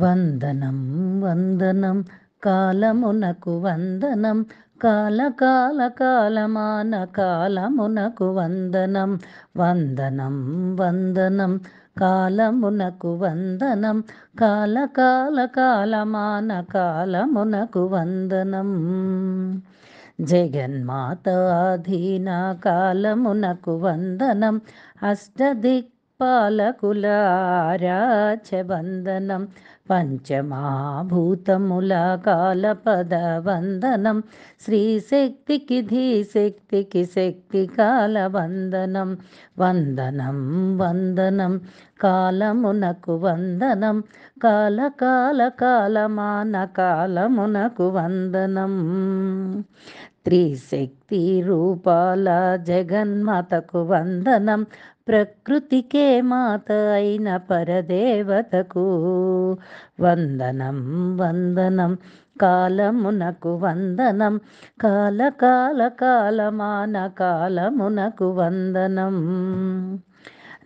వందనం వందనం కాలమునకు వందనం కాల కాల కాలమాన కాలమునకు వందనం వందనం వందనం కాలమునకు వందనం కాల కాల కాలమాన కాలమునకు వందనం జగన్మాత అధీన కాలమునకు వందనం అష్టదిక్ పాలకులారాచవందనం పంచమాభూతముల కాలపద వందనం శ్రీశక్తికి ధీశక్తికి శక్తి కాల వందనం వందనం వందనం కాలమునకు వందనం కాల కాల కాలమాన కాలమునకు వందనం త్రిశక్తి రూపాల జగన్మాతకు వందనం ప్రకృతికే మాత అయిన పరదేవతకు వందనం వందనం కాలమునకు వందనం కాల కాల కాలమాన కాలమునకు వందనం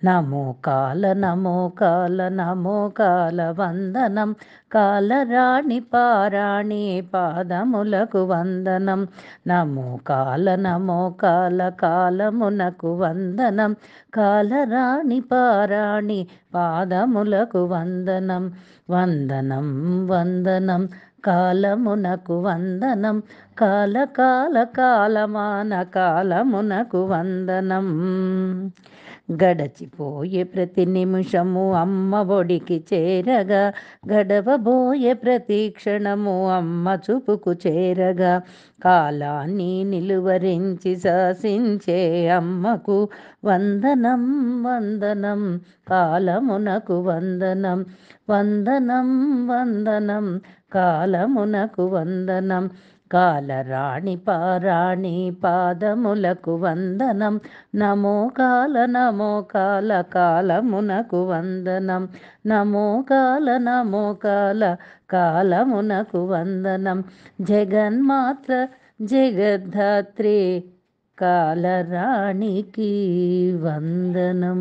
నమో కాల నమో కాల నమో కాల వందనం కాలరాణి పారాణి పాదములకు వందనం నమో కాల నమో కాల కాలమునకు వందనం కాలరాణి పారాణి పాదములకు వందనం వందనం వందనం కాలమునకు వందనం కాలకాల కాలమాన కాలమునకు వందనం గడచిపోయే ప్రతి నిమిషము అమ్మ ఒడికి చేరగా గడవబోయే ప్రతి క్షణము అమ్మ చూపుకు చేరగా కాలాన్ని నిలువరించి శాసించే అమ్మకు వందనం వందనం కాలమునకు వందనం వందనం వందనం కాలమునకు వందనం కాలరాణి పారాణి పాదములకు వందనం నమో కాల నమో కాల కాలమునకు వందనం నమో కాల నమో కాల కాలమునకు వందనం జగన్మాత జగద్ధాత్రి కాలరాణికి వందనం